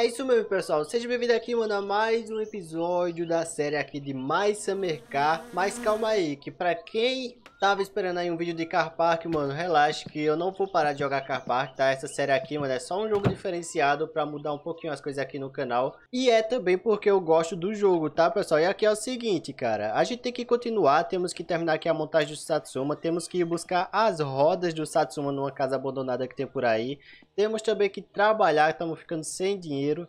É isso mesmo, pessoal. Seja bem-vindo aqui, mano, a mais um episódio da série aqui de mais Summer Car. Mas calma aí, que pra quem tava esperando aí um vídeo de Car Park, mano, relaxa que eu não vou parar de jogar Car Park, tá? Essa série aqui, mano, é só um jogo diferenciado pra mudar um pouquinho as coisas aqui no canal. E é também porque eu gosto do jogo, tá, pessoal? E aqui é o seguinte, cara, a gente tem que continuar, temos que terminar aqui a montagem do Satsuma, temos que ir buscar as rodas do Satsuma numa casa abandonada que tem por aí. Temos também que trabalhar, estamos ficando sem dinheiro.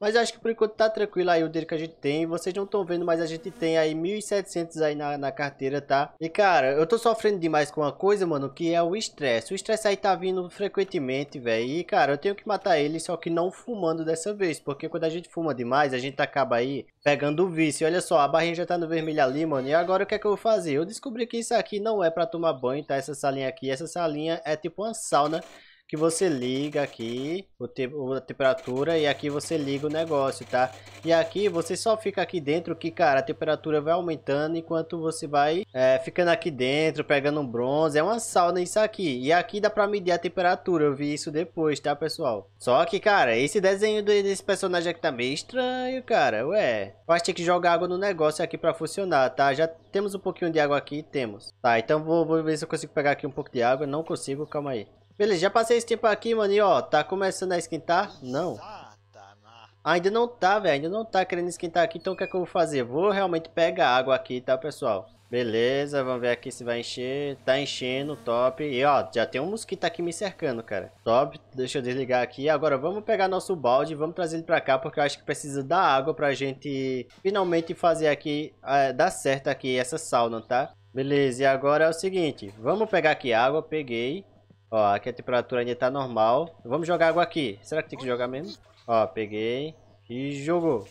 Mas acho que por enquanto tá tranquilo aí o dinheiro que a gente tem. Vocês não estão vendo, mas a gente tem aí 1.700 aí na, na carteira, tá? E cara, eu tô sofrendo demais com uma coisa, mano, que é o estresse. O estresse aí tá vindo frequentemente, velho. E cara, eu tenho que matar ele, só que não fumando dessa vez. Porque quando a gente fuma demais, a gente acaba aí pegando o vício. Olha só, a barrinha já tá no vermelho ali, mano. E agora o que é que eu vou fazer? Eu descobri que isso aqui não é pra tomar banho, tá? Essa salinha aqui, essa salinha é tipo uma sauna que você liga aqui o te a temperatura e aqui você liga o negócio, tá? E aqui você só fica aqui dentro que, cara, a temperatura vai aumentando enquanto você vai é, ficando aqui dentro, pegando um bronze. É uma sauna isso aqui. E aqui dá pra medir a temperatura, eu vi isso depois, tá, pessoal? Só que, cara, esse desenho desse personagem aqui tá meio estranho, cara. Ué, vai ter que que jogar água no negócio aqui pra funcionar, tá? Já temos um pouquinho de água aqui, temos. Tá, então vou, vou ver se eu consigo pegar aqui um pouco de água. Não consigo, calma aí. Beleza, já passei esse tempo aqui, mano, e ó, tá começando a esquentar? Não. Ainda não tá, velho, ainda não tá querendo esquentar aqui, então o que é que eu vou fazer? Vou realmente pegar água aqui, tá, pessoal? Beleza, vamos ver aqui se vai encher. Tá enchendo, top. E ó, já tem um mosquito aqui me cercando, cara. Top, deixa eu desligar aqui. Agora vamos pegar nosso balde e vamos trazer ele pra cá, porque eu acho que precisa da água pra gente finalmente fazer aqui, é, dar certo aqui essa sauna, tá? Beleza, e agora é o seguinte, vamos pegar aqui água, peguei. Ó, aqui a temperatura ainda tá normal. Vamos jogar água aqui. Será que tem que jogar mesmo? Ó, peguei e jogou.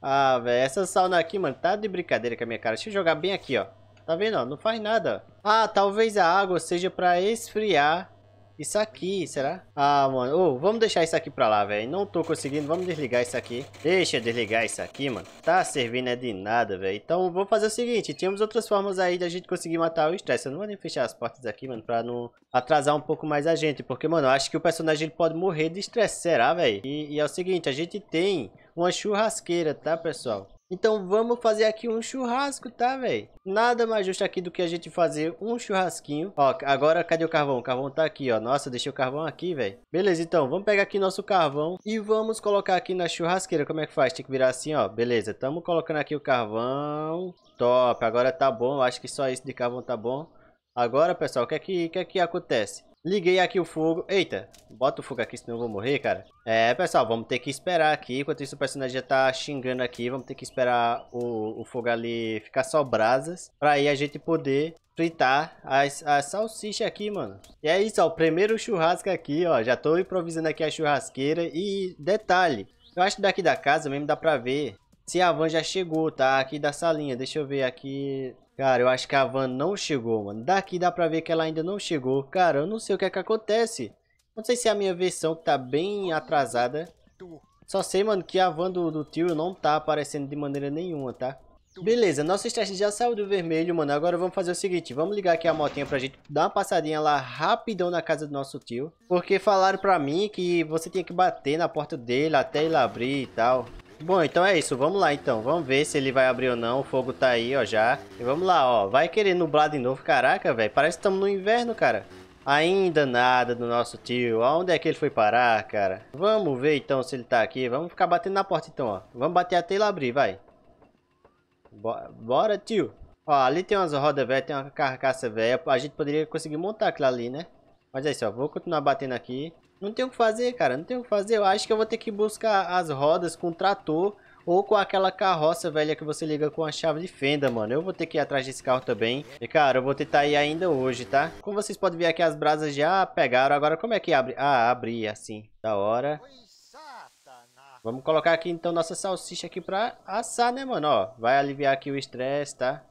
Ah, velho, essa sauna aqui, mano, tá de brincadeira com a minha cara. Deixa eu jogar bem aqui, ó. Tá vendo, ó? Não faz nada. Ah, talvez a água seja pra esfriar isso aqui, será? Ah, mano. Oh, vamos deixar isso aqui pra lá, velho. Não tô conseguindo. Vamos desligar isso aqui. Deixa eu desligar isso aqui, mano. Tá servindo é de nada, velho. Então, vou fazer o seguinte. Tínhamos outras formas aí da gente conseguir matar o estresse. Eu não vou nem fechar as portas aqui, mano. Pra não atrasar um pouco mais a gente. Porque, mano, eu acho que o personagem pode morrer de estresse. Será, velho? E, e é o seguinte. A gente tem uma churrasqueira, tá, pessoal? Então vamos fazer aqui um churrasco, tá, velho? Nada mais justo aqui do que a gente fazer um churrasquinho. Ó, agora cadê o carvão? O carvão tá aqui, ó. Nossa, deixei o carvão aqui, velho. Beleza, então, vamos pegar aqui nosso carvão e vamos colocar aqui na churrasqueira. Como é que faz? Tem que virar assim, ó. Beleza, tamo colocando aqui o carvão. Top, agora tá bom. Acho que só isso de carvão tá bom. Agora, pessoal, o que é que, que, é que acontece? Liguei aqui o fogo. Eita, bota o fogo aqui, senão eu vou morrer, cara. É, pessoal, vamos ter que esperar aqui. Enquanto isso, o personagem já tá xingando aqui. Vamos ter que esperar o, o fogo ali ficar só brasas. Pra aí a gente poder fritar as, as salsichas aqui, mano. E é isso, ó. O primeiro churrasco aqui, ó. Já tô improvisando aqui a churrasqueira. E detalhe, eu acho que daqui da casa mesmo dá pra ver se a van já chegou, tá? Aqui da salinha. Deixa eu ver aqui. Cara, eu acho que a van não chegou, mano. Daqui dá pra ver que ela ainda não chegou. Cara, eu não sei o que é que acontece. Não sei se é a minha versão que tá bem atrasada. Só sei, mano, que a van do, do tio não tá aparecendo de maneira nenhuma, tá? Beleza, nosso estrada já saiu do vermelho, mano. Agora vamos fazer o seguinte, vamos ligar aqui a motinha pra gente dar uma passadinha lá rapidão na casa do nosso tio. Porque falaram pra mim que você tinha que bater na porta dele até ele abrir e tal. Bom, então é isso. Vamos lá, então. Vamos ver se ele vai abrir ou não. O fogo tá aí, ó, já. E vamos lá, ó. Vai querer nublar de novo. Caraca, velho. Parece que estamos no inverno, cara. Ainda nada do nosso tio. Aonde é que ele foi parar, cara? Vamos ver, então, se ele tá aqui. Vamos ficar batendo na porta, então, ó. Vamos bater até ele abrir, vai. Bora, bora tio. Ó, ali tem umas rodas velhas, tem uma carcaça velha. A gente poderia conseguir montar aquilo ali, né? Mas é isso, ó. Vou continuar batendo aqui. Não tem o que fazer, cara. Não tem o que fazer. Eu acho que eu vou ter que buscar as rodas com trator ou com aquela carroça velha que você liga com a chave de fenda, mano. Eu vou ter que ir atrás desse carro também. E, cara, eu vou tentar ir ainda hoje, tá? Como vocês podem ver aqui, as brasas já pegaram. Agora, como é que abre? Ah, abri assim. Da hora. Vamos colocar aqui, então, nossa salsicha aqui pra assar, né, mano? Ó, vai aliviar aqui o estresse, tá?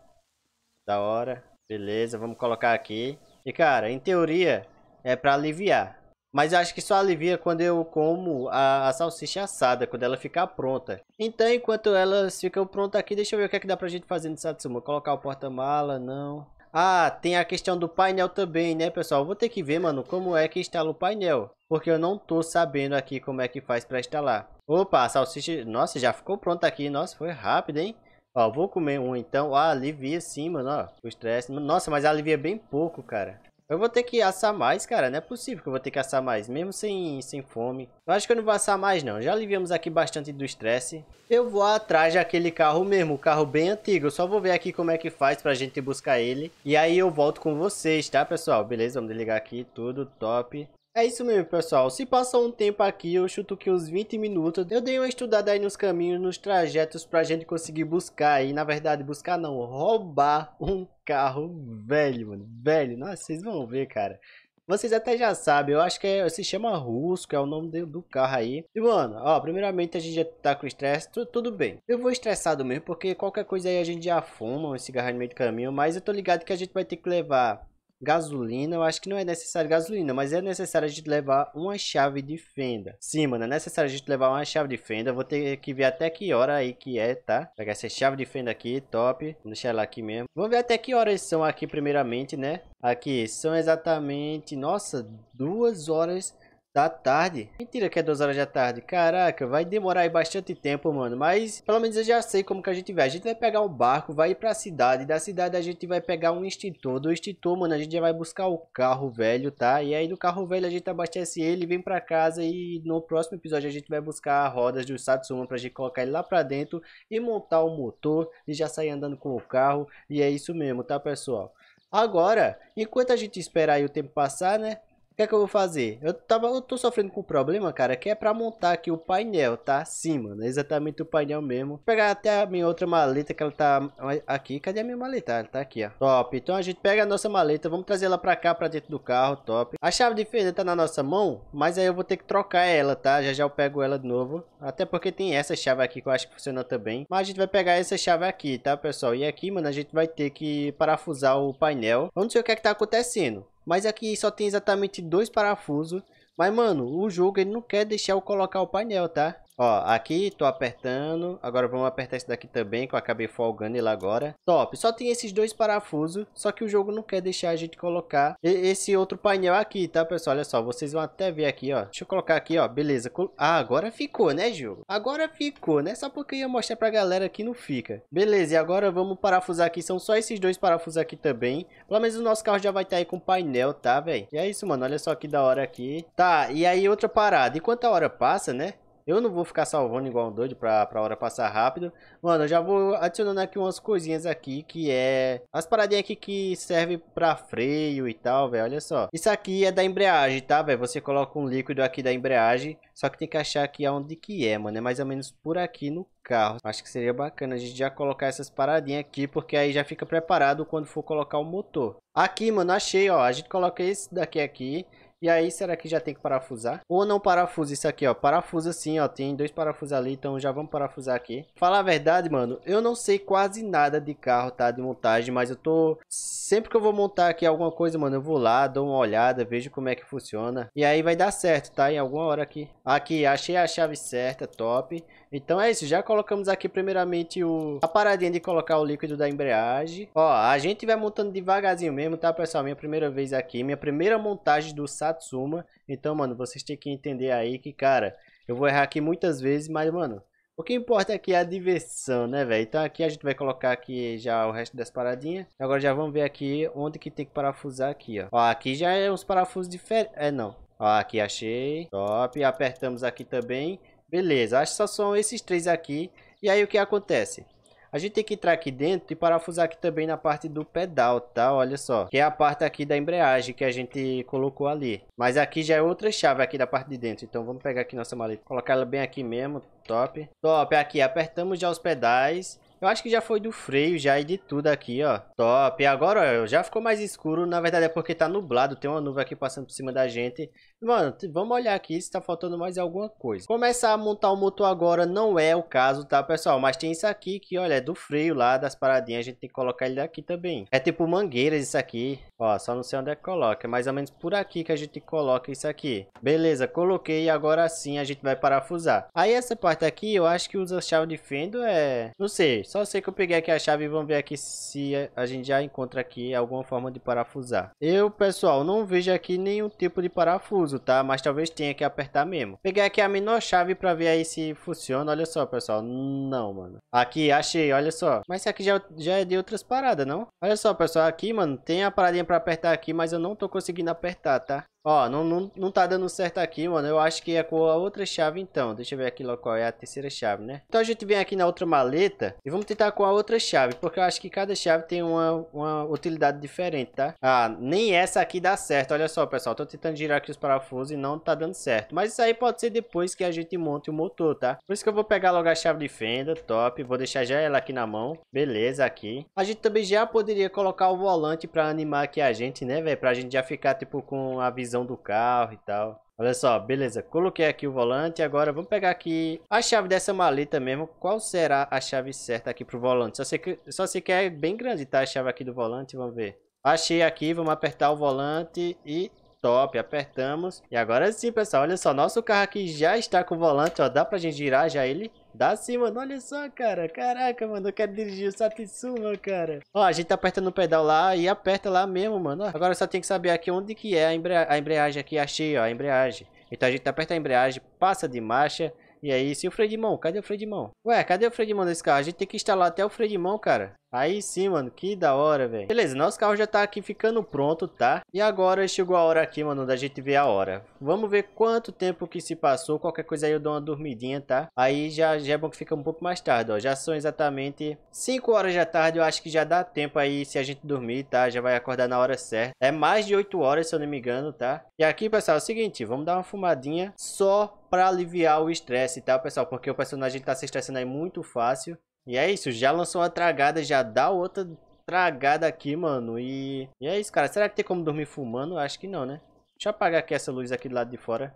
Da hora. Beleza, vamos colocar aqui. E, cara, em teoria, é pra aliviar. Mas acho que só alivia quando eu como a, a, salsicha assada, quando ela ficar pronta. Então, enquanto elas ficam prontas aqui, deixa eu ver o que é que dá pra gente fazer no Satsuma. Colocar o porta-mala, não. Ah, tem a questão do painel também, né, pessoal? Vou ter que ver, mano, como é que instala o painel. Porque eu não tô sabendo aqui como é que faz pra instalar. Opa, a salsicha... Nossa, já ficou pronta aqui. Nossa, foi rápido, hein? Ó, vou comer um então. Ah, alivia sim, mano, ó. O estresse. Nossa, mas alivia bem pouco, cara. Eu vou ter que assar mais, cara. Não é possível que eu vou ter que assar mais, mesmo sem, sem fome. Eu acho que eu não vou assar mais, não. Já aliviamos aqui bastante do estresse. Eu vou atrás daquele carro mesmo, o carro bem antigo. Eu só vou ver aqui como é que faz pra gente buscar ele. E aí eu volto com vocês, tá, pessoal? Beleza, vamos desligar aqui tudo, top. É isso mesmo, pessoal. Se passou um tempo aqui, eu chuto que uns 20 minutos. Eu dei uma estudada aí nos caminhos, nos trajetos pra gente conseguir buscar. E na verdade, buscar não, roubar um carro velho, mano. Velho, nossa, vocês vão ver, cara. Vocês até já sabem, eu acho que é, se chama Rusco, é o nome do, do, carro aí. E, mano, ó, primeiramente a gente já tá com estresse, tu, tudo bem. Eu vou estressado mesmo, porque qualquer coisa aí a gente já fuma um cigarro no meio do caminho, mas eu tô ligado que a gente vai ter que levar gasolina, eu acho que não é necessário gasolina, mas é necessário a gente levar uma chave de fenda. Sim, mano, é necessário a gente levar uma chave de fenda. vou ter que ver até que hora aí que é, tá? Pegar essa chave de fenda aqui, top. Vou deixar ela aqui mesmo. Vamos ver até que horas são aqui primeiramente, né? Aqui, são exatamente, nossa, duas horas tá tarde. Mentira que é 2 horas da tarde. Caraca, vai demorar aí bastante tempo, mano. Mas pelo menos eu já sei como que a gente vai. A gente vai pegar um barco, vai ir pra cidade. Da cidade a gente vai pegar um extintor. Do extintor, mano, a gente já vai buscar o carro velho, tá? E aí no carro velho a gente abastece ele, vem pra casa e no próximo episódio a gente vai buscar rodas do Satsuma pra gente colocar ele lá pra dentro e montar o motor e já sair andando com o carro. E é isso mesmo, tá, pessoal? Agora, enquanto a gente espera aí o tempo passar, né? que é que eu vou fazer? Eu, tava, eu tô sofrendo com um problema, cara, que é pra montar aqui o painel, tá? Sim, mano, é exatamente o painel mesmo. Vou pegar até a minha outra maleta, que ela tá aqui. Cadê a minha maleta? Ela tá aqui, ó. Top. Então a gente pega a nossa maleta, vamos trazer ela pra cá, pra dentro do carro, top. A chave de fenda tá na nossa mão, mas aí eu vou ter que trocar ela, tá? Já já eu pego ela de novo. Até porque tem essa chave aqui que eu acho que funciona também. Mas a gente vai pegar essa chave aqui, tá, pessoal? E aqui, mano, a gente vai ter que parafusar o painel. Vamos não sei o que é que tá acontecendo. Mas aqui só tem exatamente dois parafusos. Mas, mano, o jogo ele não quer deixar eu colocar o painel, tá? Ó, aqui tô apertando. Agora vamos apertar esse daqui também, que eu acabei folgando ele agora. Top. Só tem esses dois parafusos, só que o jogo não quer deixar a gente colocar esse outro painel aqui, tá, pessoal? Olha só, vocês vão até ver aqui, ó. Deixa eu colocar aqui, ó. Beleza. Ah, agora ficou, né, jogo? Agora ficou, né? Só porque eu ia mostrar pra galera que não fica. Beleza, e agora vamos parafusar aqui. São só esses dois parafusos aqui também. Pelo menos o nosso carro já vai estar tá aí com painel, tá, velho? E é isso, mano. Olha só que da hora aqui. Tá, e aí outra parada. Enquanto a hora passa, né? Eu não vou ficar salvando igual um doido pra, pra hora passar rápido. Mano, eu já vou adicionando aqui umas coisinhas aqui, que é... As paradinhas aqui que servem pra freio e tal, velho. Olha só. Isso aqui é da embreagem, tá, velho? Você coloca um líquido aqui da embreagem. Só que tem que achar aqui aonde que é, mano. É mais ou menos por aqui no carro. Acho que seria bacana a gente já colocar essas paradinhas aqui, porque aí já fica preparado quando for colocar o motor. Aqui, mano, achei, ó. A gente coloca esse daqui aqui. E aí, será que já tem que parafusar? Ou não parafusa isso aqui, ó. Parafusa sim, ó. Tem dois parafusos ali, então já vamos parafusar aqui. Falar a verdade, mano, eu não sei quase nada de carro, tá? De montagem, mas eu tô... Sempre que eu vou montar aqui alguma coisa, mano, eu vou lá, dou uma olhada, vejo como é que funciona. E aí vai dar certo, tá? Em alguma hora aqui. Aqui, achei a chave certa, top. Então é isso, já colocamos aqui primeiramente o... a paradinha de colocar o líquido da embreagem. Ó, a gente vai montando devagarzinho mesmo, tá, pessoal? Minha primeira vez aqui, minha primeira montagem do site Satsuma. Então, mano, vocês têm que entender aí que, cara, eu vou errar aqui muitas vezes, mas, mano, o que importa aqui é a diversão, né, velho? Então aqui a gente vai colocar aqui já o resto das paradinhas. Agora já vamos ver aqui onde que tem que parafusar aqui, ó. Ó, aqui já é uns parafusos diferentes. É, não. Ó, aqui achei. Top. Apertamos aqui também. Beleza, acho que só são esses três aqui. E aí o que acontece? A gente tem que entrar aqui dentro e parafusar aqui também na parte do pedal, tá? Olha só, que é a parte aqui da embreagem que a gente colocou ali. Mas aqui já é outra chave aqui da parte de dentro. Então vamos pegar aqui nossa maleta, colocar ela bem aqui mesmo, top. Top, aqui apertamos já os pedais. Eu acho que já foi do freio já e de tudo aqui, ó. Top. E agora, ó, já ficou mais escuro. Na verdade é porque tá nublado. Tem uma nuvem aqui passando por cima da gente. Mano, vamos olhar aqui se tá faltando mais alguma coisa. Começar a montar o motor agora não é o caso, tá, pessoal? Mas tem isso aqui que, olha, é do freio lá das paradinhas. A gente tem que colocar ele aqui também. É tipo mangueiras isso aqui. Ó, só não sei onde é que coloca. É mais ou menos por aqui que a gente coloca isso aqui. Beleza, coloquei. Agora sim a gente vai parafusar. Aí essa parte aqui, eu acho que usa chave de fendo é... Não sei, só sei que eu peguei aqui a chave e vamos ver aqui se a gente já encontra aqui alguma forma de parafusar. Eu, pessoal, não vejo aqui nenhum tipo de parafuso, tá? Mas talvez tenha que apertar mesmo. Peguei aqui a menor chave pra ver aí se funciona. Olha só, pessoal. Não, mano. Aqui, achei, olha só. Mas isso aqui já, já é de outras paradas, não? Olha só, pessoal. Aqui, mano, tem a paradinha pra apertar aqui, mas eu não tô conseguindo apertar, tá? Ó, não, não, não tá dando certo aqui, mano. Eu acho que é com a outra chave, então. Deixa eu ver aqui qual é a terceira chave, né? Então a gente vem aqui na outra maleta e vamos tentar com a outra chave. Porque eu acho que cada chave tem uma, uma utilidade diferente, tá? Ah, nem essa aqui dá certo. Olha só, pessoal. Tô tentando girar aqui os parafusos e não tá dando certo. Mas isso aí pode ser depois que a gente monte o motor, tá? Por isso que eu vou pegar logo a chave de fenda, top. Vou deixar já ela aqui na mão. Beleza, aqui. A gente também já poderia colocar o volante pra animar aqui a gente, né, velho? Pra gente já ficar, tipo, com a visão visão do carro e tal. Olha só, beleza, coloquei aqui o volante, agora vamos pegar aqui a chave dessa maleta mesmo, qual será a chave certa aqui pro volante? Só sei que, só sei que é bem grande, tá, a chave aqui do volante, vamos ver. Achei aqui, vamos apertar o volante e top, apertamos. E agora sim, pessoal, olha só, nosso carro aqui já está com o volante, ó, dá pra gente girar já ele. Dá sim, mano. Olha só, cara. Caraca, mano. Eu quero dirigir o Satsuma, cara. Ó, a gente tá apertando o pedal lá e aperta lá mesmo, mano. Ó, agora só tem que saber aqui onde que é a, embreagem, a embreagem aqui. Achei, ó, a embreagem. Então a gente aperta a embreagem, passa de marcha. E aí, é se o freio de mão? Cadê o freio de mão? Ué, cadê o freio de mão desse carro? A gente tem que instalar até o freio de mão, cara. Aí sim, mano, que da hora, velho. Beleza, nosso carro já tá aqui ficando pronto, tá? E agora chegou a hora aqui, mano, da gente ver a hora. Vamos ver quanto tempo que se passou, qualquer coisa aí eu dou uma dormidinha, tá? Aí já, já é bom que fica um pouco mais tarde, ó. Já são exatamente 5 horas da tarde, eu acho que já dá tempo aí se a gente dormir, tá? Já vai acordar na hora certa. É mais de 8 horas, se eu não me engano, tá? E aqui, pessoal, é o seguinte, vamos dar uma fumadinha só para aliviar o estresse, tá, pessoal? Porque o personagem tá se estressando aí muito fácil. E é isso, já lançou uma tragada, já dá outra tragada aqui, mano. E, e é isso, cara. Será que tem como dormir fumando? Acho que não, né? Deixa eu apagar aqui essa luz aqui do lado de fora.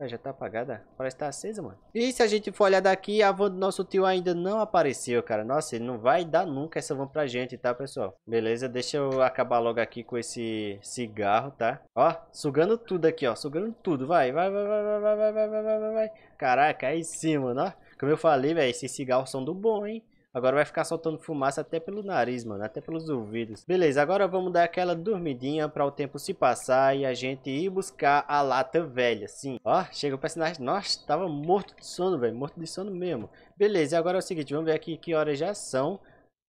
Ah, já tá apagada? Parece que tá acesa, mano. E se a gente for olhar daqui, a van do nosso tio ainda não apareceu, cara. Nossa, ele não vai dar nunca essa van pra gente, tá, pessoal? Beleza, deixa eu acabar logo aqui com esse cigarro, tá? Ó, sugando tudo aqui, ó. Sugando tudo. Vai, vai, vai, vai, vai, vai, vai, vai, vai, vai. Caraca, aí sim, mano, ó. Como eu falei, velho, esses cigarros são do bom, hein? Agora vai ficar soltando fumaça até pelo nariz, mano, até pelos ouvidos. Beleza, agora vamos dar aquela dormidinha para o tempo se passar e a gente ir buscar a lata velha, sim. Ó, chega o personagem, nossa, tava morto de sono, velho, morto de sono mesmo. Beleza, agora é o seguinte, vamos ver aqui que horas já são.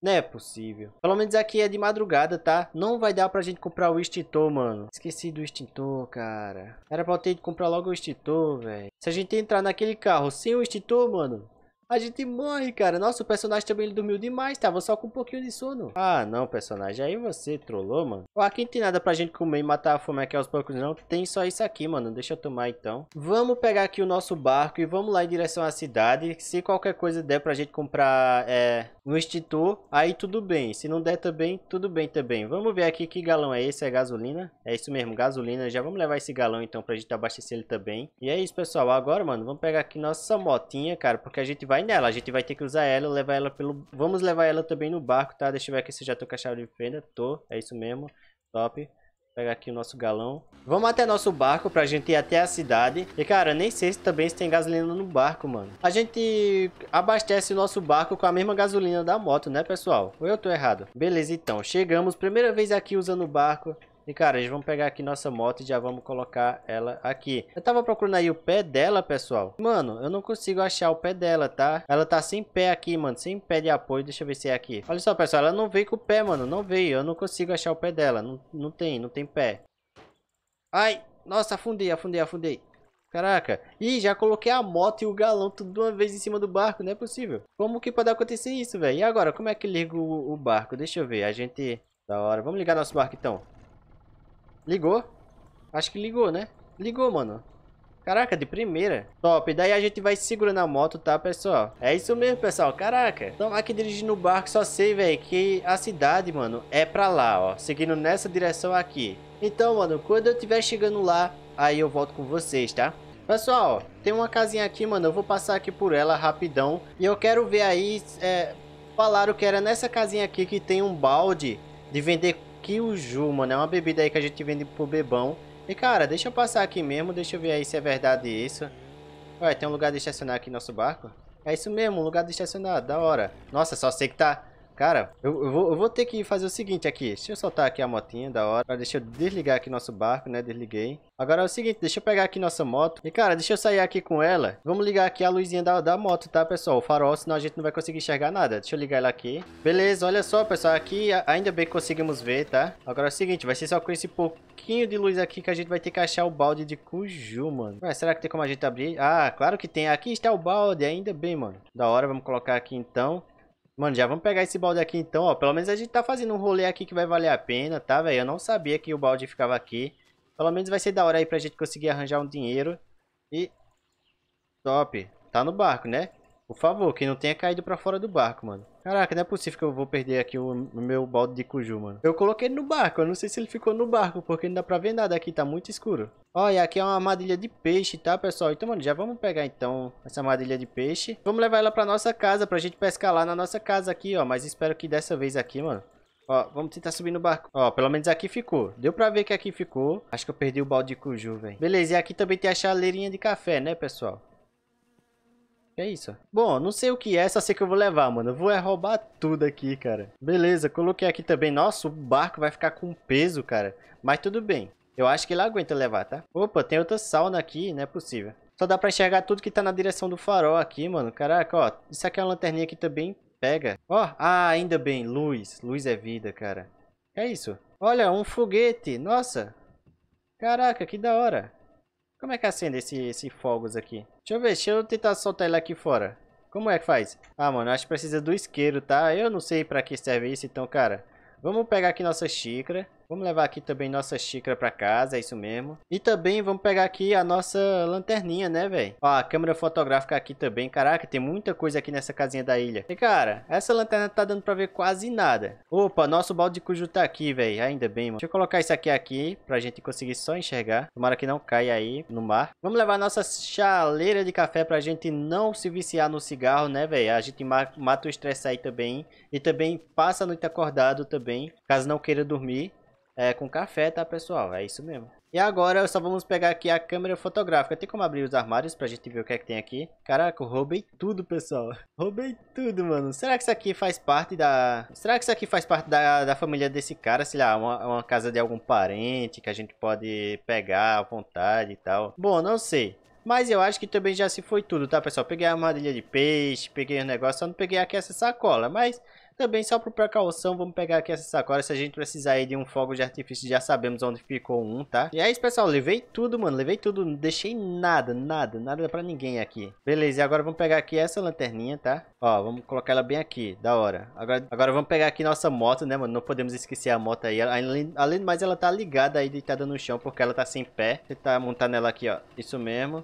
Não é possível. Pelo menos aqui é de madrugada, tá? Não vai dar pra gente comprar o extintor, mano. Esqueci do extintor, cara. Era pra eu ter que comprar logo o extintor, velho. Se a gente entrar naquele carro sem o extintor, mano, a gente morre, cara. Nossa, o personagem também ele dormiu demais. Tava só com um pouquinho de sono. Ah, não, personagem. Aí você trollou, mano. Ó, aqui não tem nada pra gente comer e matar a fome aqui aos poucos, não. Tem só isso aqui, mano. Deixa eu tomar, então. Vamos pegar aqui o nosso barco e vamos lá em direção à cidade. Se qualquer coisa der pra gente comprar é, um extintor, aí tudo bem. Se não der também, tudo bem também. Vamos ver aqui que galão é esse. É gasolina? É isso mesmo, gasolina. Já vamos levar esse galão, então, pra gente abastecer ele também. E é isso, pessoal. Agora, mano, vamos pegar aqui nossa motinha, cara, porque a gente vai vai nela. A gente vai ter que usar ela, levar ela pelo... Vamos levar ela também no barco, tá? Deixa eu ver aqui se já tô com a chave de fenda. Tô, é isso mesmo. Top pegar aqui o nosso galão. Vamos até nosso barco pra gente ir até a cidade. E, cara, nem sei se também se tem gasolina no barco, mano. A gente abastece o nosso barco com a mesma gasolina da moto, né, pessoal? Ou eu tô errado? Beleza, então. Chegamos. Primeira vez aqui usando o barco. E, cara, a gente vai pegar aqui nossa moto e já vamos colocar ela aqui. Eu tava procurando aí o pé dela, pessoal. Mano, eu não consigo achar o pé dela, tá? Ela tá sem pé aqui, mano. Sem pé de apoio. Deixa eu ver se é aqui. Olha só, pessoal. Ela não veio com o pé, mano. Não veio. Eu não consigo achar o pé dela. Não, não tem, não tem pé. Ai, nossa, afundei, afundei, afundei. Caraca. Ih, já coloquei a moto e o galão tudo de uma vez em cima do barco. Não é possível. Como que pode acontecer isso, velho? E agora, como é que ligo o, o barco? Deixa eu ver. A gente... Da hora. Vamos ligar nosso barco, então. Ligou? Acho que ligou, né? Ligou, mano. Caraca, de primeira. Top, daí a gente vai segurando a moto, tá, pessoal? É isso mesmo, pessoal. Caraca. Tamo aqui dirigindo o barco, só sei, velho, que a cidade, mano, é pra lá, ó. Seguindo nessa direção aqui. Então, mano, quando eu estiver chegando lá, aí eu volto com vocês, tá? Pessoal, tem uma casinha aqui, mano, eu vou passar aqui por ela rapidão. E eu quero ver aí, é, falaram que era nessa casinha aqui que tem um balde de vender Kyuju, mano. É uma bebida aí que a gente vende pro bebão. E, cara, deixa eu passar aqui mesmo. Deixa eu ver aí se é verdade isso. Ué, tem um lugar de estacionar aqui no nosso barco? É isso mesmo, um lugar de estacionar. Da hora. Nossa, só sei que tá... Cara, eu, eu, vou, eu, vou, ter que fazer o seguinte aqui. Deixa eu soltar aqui a motinha da hora. Deixa eu desligar aqui nosso barco, né? Desliguei. Agora é o seguinte, deixa eu pegar aqui nossa moto. E, cara, deixa eu sair aqui com ela. Vamos ligar aqui a luzinha da, da moto, tá, pessoal? O farol, senão a gente não vai conseguir enxergar nada. Deixa eu ligar ela aqui. Beleza, olha só, pessoal. Aqui ainda bem que conseguimos ver, tá? Agora é o seguinte, vai ser só com esse pouquinho de luz aqui que a gente vai ter que achar o balde de cuju, mano. Ué, será que tem como a gente abrir? Ah, claro que tem. Aqui está o balde, ainda bem, mano. Da hora, vamos colocar aqui então. Mano, já vamos pegar esse balde aqui então, ó. Pelo menos a gente tá fazendo um rolê aqui que vai valer a pena, tá, velho? Eu não sabia que o balde ficava aqui. Pelo menos vai ser da hora aí pra gente conseguir arranjar um dinheiro. E... Top. Tá no barco, né? Por favor, que não tenha caído pra fora do barco, mano. Caraca, não é possível que eu vou perder aqui o meu balde de cuju, mano. Eu coloquei no barco, eu não sei se ele ficou no barco, porque não dá pra ver nada aqui, tá muito escuro. Olha, aqui é uma armadilha de peixe, tá, pessoal? Então, mano, já vamos pegar, então, essa armadilha de peixe. Vamos levar ela pra nossa casa, pra gente pescar lá na nossa casa aqui, ó. Mas espero que dessa vez aqui, mano, Ó, vamos tentar subir no barco. Ó, pelo menos aqui ficou. Deu pra ver que aqui ficou. Acho que eu perdi o balde de cuju, velho. Beleza, e aqui também tem a chaleirinha de café, né, pessoal? Que é isso? Bom, não sei o que é, só sei que eu vou levar, mano. Eu vou é roubar tudo aqui, cara. Beleza, coloquei aqui também. Nossa, o barco vai ficar com peso, cara. Mas tudo bem. Eu acho que ele aguenta levar, tá? Opa, tem outra sauna aqui, não é possível. Só dá pra enxergar tudo que tá na direção do farol aqui, mano. Caraca, ó. Isso aqui é uma lanterninha que também pega. Ó, ah, ainda bem. Luz. Luz é vida, cara. Que é isso? Olha, um foguete. Nossa. Caraca, que da hora. Como é que acende esse, esse fogos aqui? Deixa eu ver, deixa eu tentar soltar ele aqui fora. Como é que faz? Ah, mano, acho que precisa do isqueiro, tá? Eu não sei pra que serve isso, então, cara. Vamos pegar aqui nossa xícara. Vamos levar aqui também nossa xícara pra casa, é isso mesmo. E também vamos pegar aqui a nossa lanterninha, né, velho? Ó, a câmera fotográfica aqui também. Caraca, tem muita coisa aqui nessa casinha da ilha. E, cara, essa lanterna tá dando pra ver quase nada. Opa, nosso balde de cujo tá aqui, velho. Ainda bem, mano. Deixa eu colocar isso aqui aqui pra gente conseguir só enxergar. Tomara que não caia aí no mar. Vamos levar nossa chaleira de café pra gente não se viciar no cigarro, né, velho? A gente mata o estresse aí também. E também passa a noite acordado também, caso não queira dormir. É, com café, tá, pessoal? É isso mesmo. E agora só vamos pegar aqui a câmera fotográfica. Tem como abrir os armários pra gente ver o que é que tem aqui? Caraca, eu roubei tudo, pessoal. Roubei tudo, mano. Será que isso aqui faz parte da... Será que isso aqui faz parte da, da família desse cara? Sei lá, uma, uma casa de algum parente que a gente pode pegar à vontade e tal. Bom, não sei. Mas eu acho que também já se foi tudo, tá, pessoal? Peguei a armadilha de peixe, peguei o negócio, só não peguei aqui essa sacola. Mas também só por precaução, vamos pegar aqui essa sacola. Se a gente precisar aí de um fogo de artifício, já sabemos onde ficou um, tá? E é isso, pessoal. Levei tudo, mano. Levei tudo. Não deixei nada, nada, nada pra ninguém aqui. Beleza, e agora vamos pegar aqui essa lanterninha, tá? Ó, vamos colocar ela bem aqui. Da hora. Agora, agora vamos pegar aqui nossa moto, né, mano? Não podemos esquecer a moto aí. Além, além do mais, ela tá ligada aí, deitada no chão, porque ela tá sem pé. você tá montar nela aqui, ó. Isso mesmo.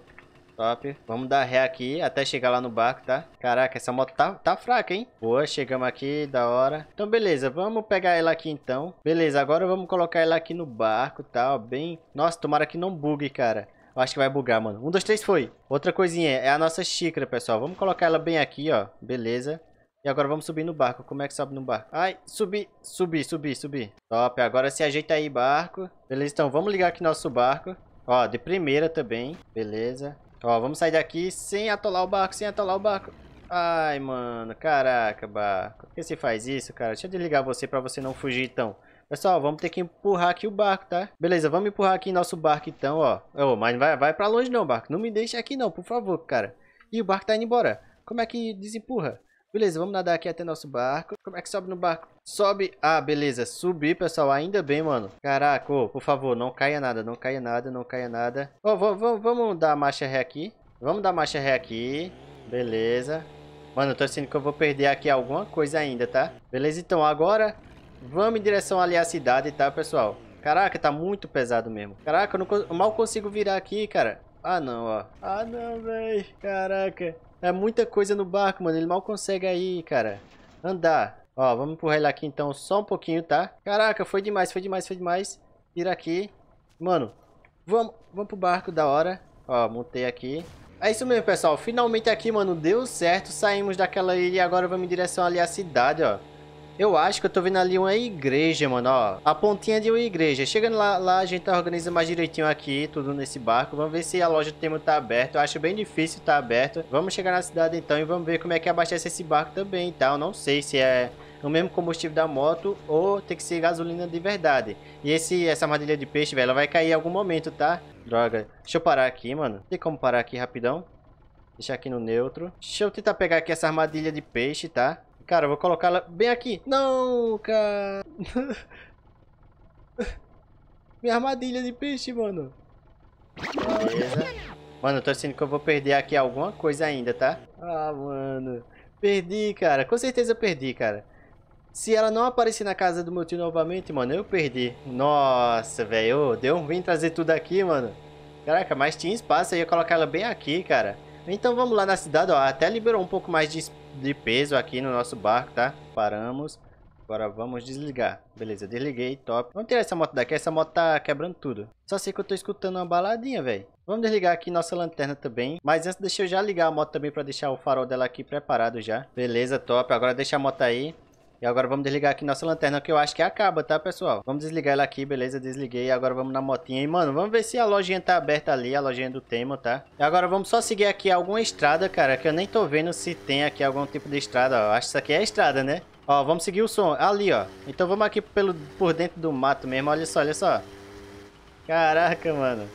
Top. Vamos dar ré aqui até chegar lá no barco, tá? Caraca, essa moto tá, tá fraca, hein? Boa, chegamos aqui, da hora. Então, beleza. Vamos pegar ela aqui, então. Beleza, agora vamos colocar ela aqui no barco, tá? Ó, bem... Nossa, tomara que não bugue, cara. Eu acho que vai bugar, mano. Um, dois, três, foi. Outra coisinha é a nossa xícara, pessoal. Vamos colocar ela bem aqui, ó. Beleza. E agora vamos subir no barco. Como é que sobe no barco? Ai, subi, subi, subi, subi. Top, agora se ajeita aí, barco. Beleza, então vamos ligar aqui nosso barco. Ó, de primeira também. Beleza. Ó, vamos sair daqui sem atolar o barco, sem atolar o barco. Ai, mano, caraca, barco. Por que você faz isso, cara? Deixa eu desligar você pra você não fugir, então. Pessoal, vamos ter que empurrar aqui o barco, tá? Beleza, vamos empurrar aqui nosso barco, então, ó. Oh, mas vai, vai pra longe não, barco. Não me deixe aqui não, por favor, cara. E o barco tá indo embora. Como é que desempurra? Beleza, vamos nadar aqui até nosso barco. Como é que sobe no barco? Sobe. Ah, beleza. Subi, pessoal. Ainda bem, mano. Caraca, oh, por favor, não caia nada, não caia nada, não caia nada. Ó, oh, vamos, vamos dar a marcha ré aqui. Vamos dar a marcha ré aqui. Beleza. Mano, eu tô sentindo que eu vou perder aqui alguma coisa ainda, tá? Beleza, então agora vamos em direção ali à cidade, tá, pessoal? Caraca, tá muito pesado mesmo. Caraca, eu, não, eu mal consigo virar aqui, cara. Ah, não, ó. Ah, não, velho. Caraca. É muita coisa no barco, mano. Ele mal consegue aí, cara. Andar. Ó, vamos empurrar ele aqui então só um pouquinho, tá? Caraca, foi demais, foi demais, foi demais. Tira aqui. Mano, vamos, vamos pro barco, da hora. Ó, montei aqui. É isso mesmo, pessoal. Finalmente aqui, mano, deu certo. Saímos daquela ilha e agora vamos em direção ali à cidade, ó. Eu acho que eu tô vendo ali uma igreja, mano, ó. A pontinha de uma igreja. Chegando lá, lá a gente tá organiza mais direitinho aqui, tudo nesse barco. Vamos ver se a loja do Temo tá aberta. Eu acho bem difícil tá aberto. Vamos chegar na cidade então e vamos ver como é que abastece esse barco também tá? Eu Não sei se é o mesmo combustível da moto ou tem que ser gasolina de verdade. E esse, essa armadilha de peixe, velho, ela vai cair em algum momento, tá? Droga. Deixa eu parar aqui, mano. Tem como parar aqui rapidão? Deixar aqui no neutro. Deixa eu tentar pegar aqui essa armadilha de peixe, tá? Cara, eu vou colocar ela bem aqui. Não, cara. Minha armadilha de peixe, mano. Beleza. Mano, eu tô sentindo que eu vou perder aqui alguma coisa ainda, tá? Ah, mano. Perdi, cara. Com certeza eu perdi, cara. Se ela não aparecer na casa do meu tio novamente, mano, eu perdi. Nossa, velho. Deu um vim trazer tudo aqui, mano. Caraca, mas tinha espaço aí. Eu ia colocar ela bem aqui, cara. Então vamos lá na cidade, ó. Até liberou um pouco mais de espaço de peso aqui no nosso barco, tá? Paramos. Agora vamos desligar. Beleza, desliguei, top. Vamos tirar essa moto daqui, essa moto tá quebrando tudo. Só sei que eu tô escutando uma baladinha, velho. Vamos desligar aqui nossa lanterna também. Mas antes, deixa eu já ligar a moto também pra deixar o farol dela aqui preparado já. Beleza, top. Agora deixa a moto aí. E agora vamos desligar aqui nossa lanterna, que eu acho que acaba, tá, pessoal? Vamos desligar ela aqui, beleza, desliguei. Agora vamos na motinha. E, mano, vamos ver se a lojinha tá aberta ali, a lojinha do Temo, tá? E agora vamos só seguir aqui alguma estrada, cara, que eu nem tô vendo se tem aqui algum tipo de estrada, ó. Acho que isso aqui é a estrada, né? Ó, vamos seguir o som. Ali, ó. Então vamos aqui pelo, por dentro do mato mesmo. Olha só, olha só. Caraca, mano.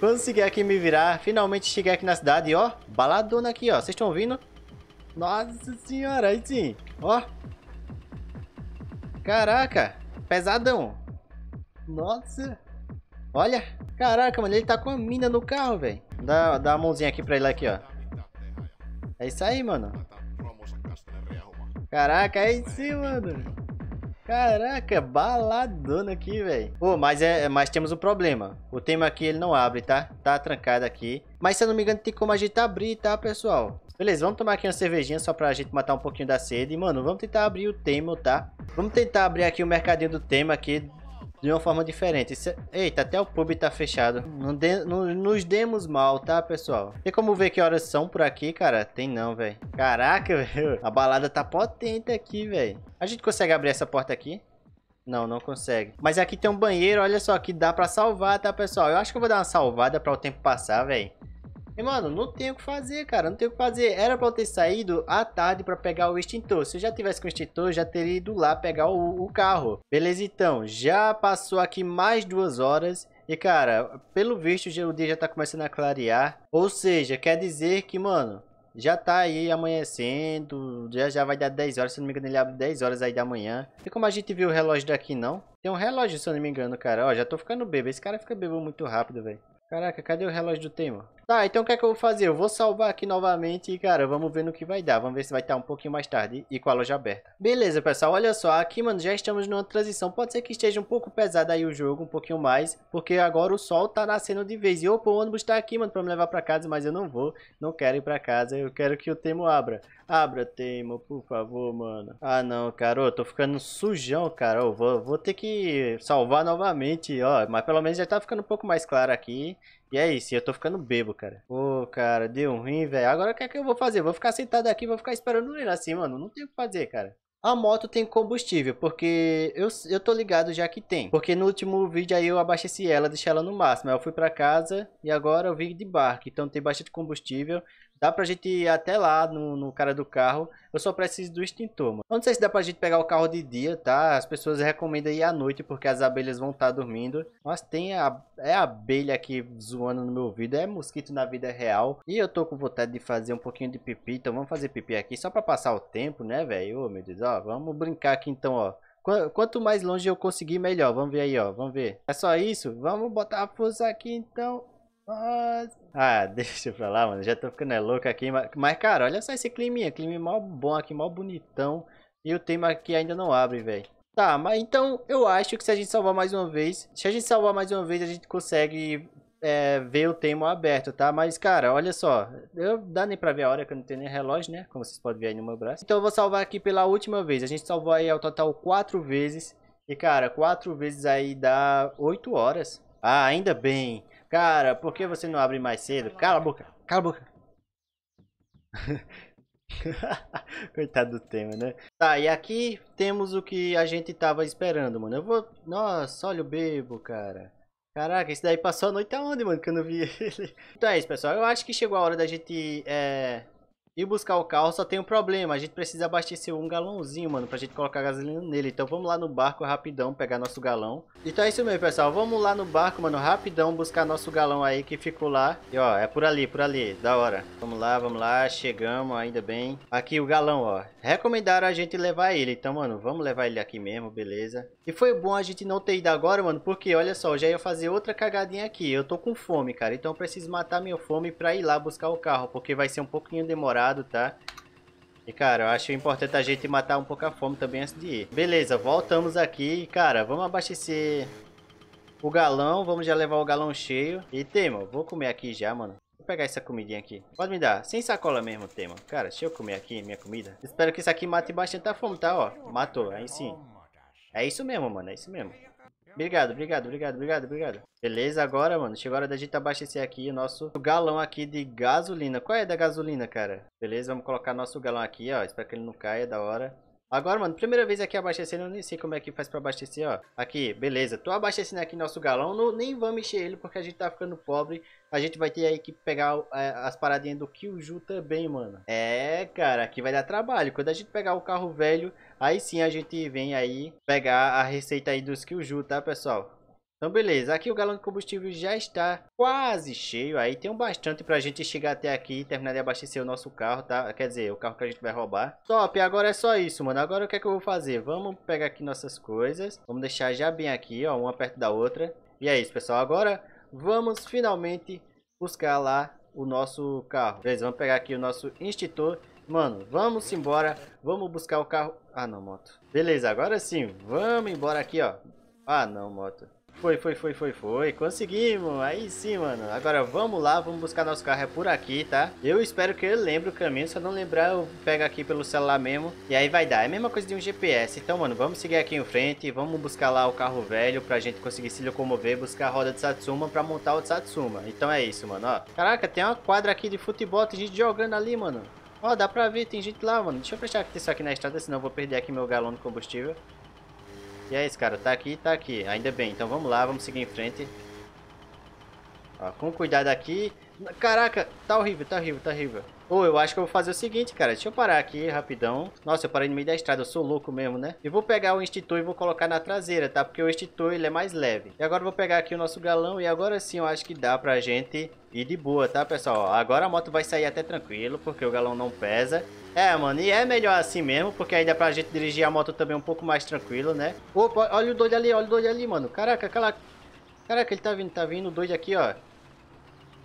Consegui aqui me virar. Finalmente cheguei aqui na cidade, ó. Baladona aqui, ó. Vocês estão ouvindo? Nossa senhora, aí sim. Ó, Caraca, pesadão. Nossa. Olha. Caraca, mano, ele tá com a mina no carro, velho. Dá, dá a mãozinha aqui pra ele aqui, ó. É isso aí, mano. Caraca, é isso, mano. Caraca, baladona aqui, velho. Pô, mas, é, é, mas temos um problema. O tema aqui, ele não abre, tá? Tá trancado aqui. Mas, se eu não me engano, tem como a gente abrir, tá, pessoal? Beleza, vamos tomar aqui uma cervejinha só pra gente matar um pouquinho da sede. E, mano, vamos tentar abrir o tema, tá? Vamos tentar abrir aqui o mercadinho do tema aqui de uma forma diferente. Isso... É- Eita, até o pub tá fechado. Não, de... não, nos demos mal, tá, pessoal? Tem como ver que horas são por aqui, cara? Tem não, velho. Caraca, velho. A balada tá potente aqui, velho. A gente consegue abrir essa porta aqui? Não, não consegue. Mas aqui tem um banheiro, olha só, que dá pra salvar, tá, pessoal? Eu acho que eu vou dar uma salvada pra o tempo passar, velho. E, mano, não tem o que fazer, cara. Não tem o que fazer. Era pra eu ter saído à tarde pra pegar o extintor. Se eu já tivesse com o extintor, já teria ido lá pegar o, o carro. Beleza, então. Já passou aqui mais duas horas. E, cara, pelo visto, o dia já tá começando a clarear. Ou seja, quer dizer que, mano, já tá aí amanhecendo, já já vai dar 10 horas, se não me engano ele abre 10 horas aí da manhã. E como a gente viu o relógio daqui não, tem um relógio se eu não me engano, cara, ó, já tô ficando bêbado. esse cara fica bêbado muito rápido, velho. Caraca, cadê o relógio do tema? Tá, então o que é que eu vou fazer? Eu vou salvar aqui novamente e, cara, vamos ver no que vai dar. Vamos ver se vai estar um pouquinho mais tarde e com a loja aberta. Beleza, pessoal, olha só. Aqui, mano, já estamos numa transição. Pode ser que esteja um pouco pesado aí o jogo, um pouquinho mais, porque agora o sol tá nascendo de vez. E, opa, o ônibus tá aqui, mano, pra me levar pra casa, mas eu não vou. Não quero ir pra casa, eu quero que o tema abra. Abra teima, por favor, mano. Ah, não, cara. Eu tô ficando sujão, cara. vou, vou ter que salvar novamente, ó. Mas pelo menos já tá ficando um pouco mais claro aqui. E é isso, eu tô ficando bebo, cara. Ô, oh, cara, deu ruim, velho. Agora o que é que eu vou fazer? Vou ficar sentado aqui, vou ficar esperando ele assim, mano. Não tem o que fazer, cara. A moto tem combustível, porque eu, eu tô ligado já que tem. Porque no último vídeo aí eu abasteci ela, deixei ela no máximo. Aí eu fui pra casa e agora eu vim de barco. Então tem bastante combustível. Dá pra gente ir até lá no, no, cara do carro. Eu só preciso do extintor, mano. não sei se dá pra gente pegar o carro de dia, tá? As pessoas recomendam ir à noite porque as abelhas vão estar tá dormindo. Mas tem a, é abelha aqui zoando no meu ouvido. É mosquito na vida real. E eu tô com vontade de fazer um pouquinho de pipi. Então vamos fazer pipi aqui só pra passar o tempo, né, velho? Ô, meu Deus. Ó, vamos brincar aqui então, ó. Quanto mais longe eu conseguir, melhor. Vamos ver aí, ó. Vamos ver. É só isso? Vamos botar a força aqui, então. Ah, deixa pra lá, mano. Já tô ficando é louco aqui. Mas, cara, olha só esse climinha. Clima mó bom aqui, mó bonitão. E o tema aqui ainda não abre, velho. Tá, mas então eu acho que se a gente salvar mais uma vez... Se a gente salvar mais uma vez, a gente consegue é, ver o tema aberto, tá? Mas, cara, olha só. Eu, dá nem pra ver a hora que eu não tenho nem relógio, né? Como vocês podem ver aí no meu braço. Então eu vou salvar aqui pela última vez. A gente salvou aí ao total quatro vezes. E, cara, quatro vezes aí dá oito horas. Ah, ainda bem. Cara, por que você não abre mais cedo? Cala a boca, cala a boca. Coitado do tema, né? Tá, e aqui temos o que a gente tava esperando, mano. Eu vou... Nossa, olha o bebo, cara. Caraca, esse daí passou a noite aonde, mano? Que eu não vi ele. Então é isso, pessoal. Eu acho que chegou a hora da gente é, e buscar o carro, só tem um problema. A gente precisa abastecer um galãozinho, mano, pra gente colocar gasolina nele. Então vamos lá no barco rapidão, pegar nosso galão. Então é isso mesmo, pessoal. Vamos lá no barco, mano, rapidão, buscar nosso galão aí que ficou lá. E ó, é por ali, por ali, da hora. Vamos lá, vamos lá, chegamos, ainda bem. Aqui o galão, ó. Recomendaram a gente levar ele, então, mano, vamos levar ele aqui mesmo, beleza. E foi bom a gente não ter ido agora, mano, porque olha só, eu já ia fazer outra cagadinha aqui. Eu tô com fome, cara, então eu preciso matar minha fome pra ir lá buscar o carro, porque vai ser um pouquinho demorado, tá? E, cara, eu acho importante a gente matar um pouco a fome também antes de ir. Beleza, voltamos aqui. E, cara, vamos abastecer o galão. Vamos já levar o galão cheio. E, Tema, vou comer aqui já, mano. Vou pegar essa comidinha aqui. Pode me dar. Sem sacola mesmo, Tema. Cara, deixa eu comer aqui minha comida. Espero que isso aqui mate bastante a fome, tá? Ó, matou. Aí sim. É isso mesmo, mano. É isso mesmo. Obrigado, obrigado, obrigado, obrigado, obrigado. Beleza, agora, mano, chegou a hora da gente abastecer aqui o nosso galão aqui de gasolina. Qual é da gasolina, cara? Beleza, vamos colocar nosso galão aqui, ó. Espero que ele não caia, da hora. Agora, mano, primeira vez aqui abastecendo, eu nem sei como é que faz pra abastecer, ó. Aqui, beleza. Tô abastecendo aqui nosso galão. Não, nem vamos mexer ele porque a gente tá ficando pobre. A gente vai ter aí que pegar é, as paradinhas do Kyuju também, mano. É, cara, aqui vai dar trabalho. Quando a gente pegar o carro velho, aí sim a gente vem aí pegar a receita aí dos Kyuju, tá, pessoal? Então beleza, aqui o galão de combustível já está quase cheio, aí tem um bastante pra gente chegar até aqui e terminar de abastecer o nosso carro, tá? Quer dizer, o carro que a gente vai roubar. Top, agora é só isso, mano. Agora o que é que eu vou fazer? Vamos pegar aqui nossas coisas, vamos deixar já bem aqui, ó, uma perto da outra. E é isso, pessoal. Agora vamos finalmente buscar lá o nosso carro. Beleza, vamos pegar aqui o nosso instituto. Mano, vamos embora, vamos buscar o carro... Ah, não, moto. Beleza, agora sim, vamos embora aqui, ó. Ah, não, moto. Foi, foi, foi, foi, foi. Conseguimos. Aí sim, mano. Agora vamos lá, vamos buscar nosso carro. É por aqui, tá? Eu espero que ele lembre o caminho. Se eu não lembrar, eu pego aqui pelo celular mesmo. E aí vai dar. É a mesma coisa de um GPS. Então, mano, vamos seguir aqui em frente. Vamos buscar lá o carro velho pra gente conseguir se locomover. Buscar a roda de Satsuma pra montar o de Satsuma. Então é isso, mano, ó. Caraca, tem uma quadra aqui de futebol. Tem gente jogando ali, mano. Ó, dá pra ver, tem gente lá, mano. Deixa eu fechar isso aqui na estrada, senão eu vou perder aqui meu galão de combustível. E é isso, cara. Tá aqui, tá aqui. Ainda bem. Então vamos lá, vamos seguir em frente. Ó, com cuidado aqui. Caraca, tá horrível, tá horrível, tá horrível. Ou eu acho que eu vou fazer o seguinte, cara. Deixa eu parar aqui rapidão. Nossa, eu parei no meio da estrada. Eu sou louco mesmo, né? E vou pegar o instituto e vou colocar na traseira, tá? Porque o instituto ele é mais leve. E agora eu vou pegar aqui o nosso galão. E agora sim eu acho que dá pra gente ir de boa, tá, pessoal? Agora a moto vai sair até tranquilo, porque o galão não pesa. É, mano, e é melhor assim mesmo, porque aí dá é pra gente dirigir a moto também um pouco mais tranquilo, né? Opa, olha o doido ali, olha o doido ali, mano. Caraca, cala... Caraca, ele tá vindo, tá vindo o doido aqui, ó.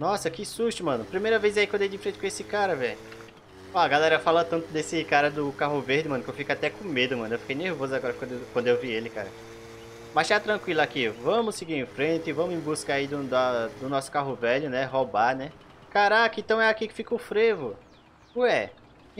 Nossa, que susto, mano. Primeira vez aí que eu dei de frente com esse cara, velho. Ó, a galera fala tanto desse cara do carro verde, mano, que eu fico até com medo, mano. Eu fiquei nervoso agora quando eu, quando eu vi ele, cara. Mas tá tranquilo aqui. Vamos seguir em frente, vamos em busca aí do, da, do nosso carro velho, né? Roubar, né? Caraca, então é aqui que fica o frevo. Ué,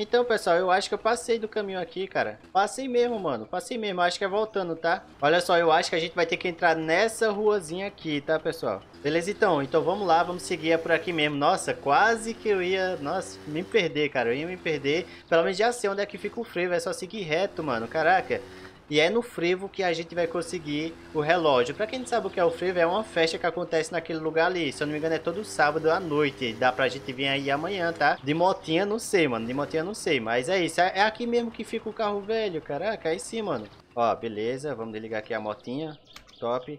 então, pessoal, eu acho que eu passei do caminho aqui, cara. Passei mesmo, mano. Passei mesmo. acho que é voltando, tá? Olha só, eu acho que a gente vai ter que entrar nessa ruazinha aqui, tá, pessoal? Beleza, então. Então vamos lá, vamos seguir por aqui mesmo. Nossa, quase que eu ia... Nossa, me perder, cara. Eu ia me perder. Pelo menos já sei onde é que fica o freio. É só seguir reto, mano. Caraca. E é no frevo que a gente vai conseguir o relógio. Para quem não sabe o que é o frevo, é uma festa que acontece naquele lugar ali. Se eu não me engano, é todo sábado à noite. Dá pra gente vir aí amanhã, tá? De motinha, não sei, mano. De motinha, não sei. Mas é isso. É, é aqui mesmo que fica o carro velho, caraca. Aí sim, mano. Ó, beleza. Vamos desligar aqui a motinha. Top.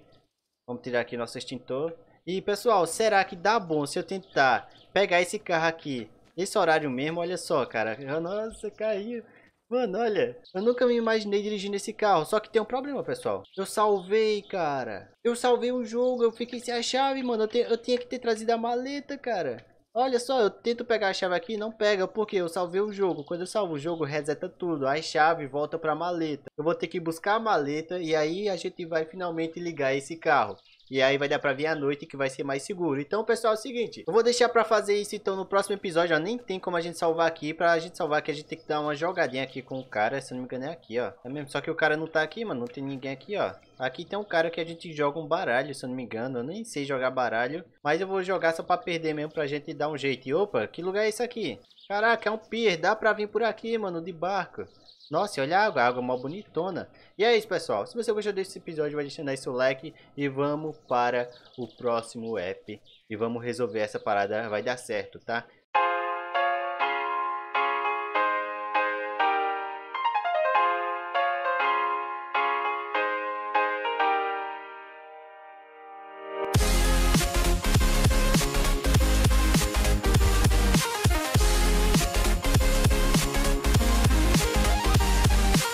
Vamos tirar aqui nosso extintor. E, pessoal, será que dá bom se eu tentar pegar esse carro aqui? Esse horário mesmo, olha só, cara. Nossa, caiu. Mano, olha, eu nunca me imaginei dirigindo esse carro, só que tem um problema, pessoal. Eu salvei, cara. Eu salvei o jogo, eu fiquei sem a chave, mano. Eu, te, eu tinha que ter trazido a maleta, cara. Olha só, eu tento pegar a chave aqui não pega, porque eu salvei o jogo. Quando eu salvo o jogo, reseta tudo. A chave volta pra maleta. Eu vou ter que buscar a maleta e aí a gente vai finalmente ligar esse carro. E aí vai dar pra vir à noite que vai ser mais seguro. Então, pessoal, é o seguinte. Eu vou deixar pra fazer isso, então, no próximo episódio. já nem tem como a gente salvar aqui. Pra gente salvar aqui, a gente tem que dar uma jogadinha aqui com o cara. Se eu não me engano, é aqui, ó. É mesmo, só que o cara não tá aqui, mano. Não tem ninguém aqui, ó. Aqui tem um cara que a gente joga um baralho, se eu não me engano. Eu nem sei jogar baralho. Mas eu vou jogar só pra perder mesmo, pra gente dar um jeito. E, opa, que lugar é esse aqui? Caraca, é um pier, dá pra vir por aqui, mano, de barco. Nossa, olha a água, a água mó bonitona. E é isso, pessoal. Se você gostou desse episódio, vai deixando aí seu like e vamos para o próximo app. E vamos resolver essa parada, vai dar certo, tá?